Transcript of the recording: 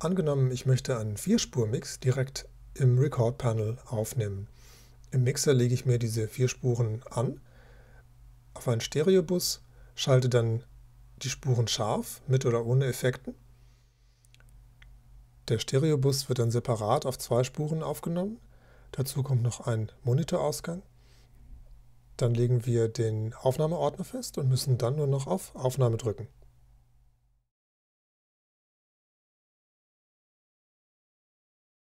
Angenommen, ich möchte einen Vierspur-Mix direkt im Record-Panel aufnehmen. Im Mixer lege ich mir diese vier Spuren an, auf einen Stereobus, schalte dann die Spuren scharf, mit oder ohne Effekten. Der Stereobus wird dann separat auf zwei Spuren aufgenommen. Dazu kommt noch ein Monitorausgang. Dann legen wir den Aufnahmeordner fest und müssen dann nur noch auf Aufnahme drücken.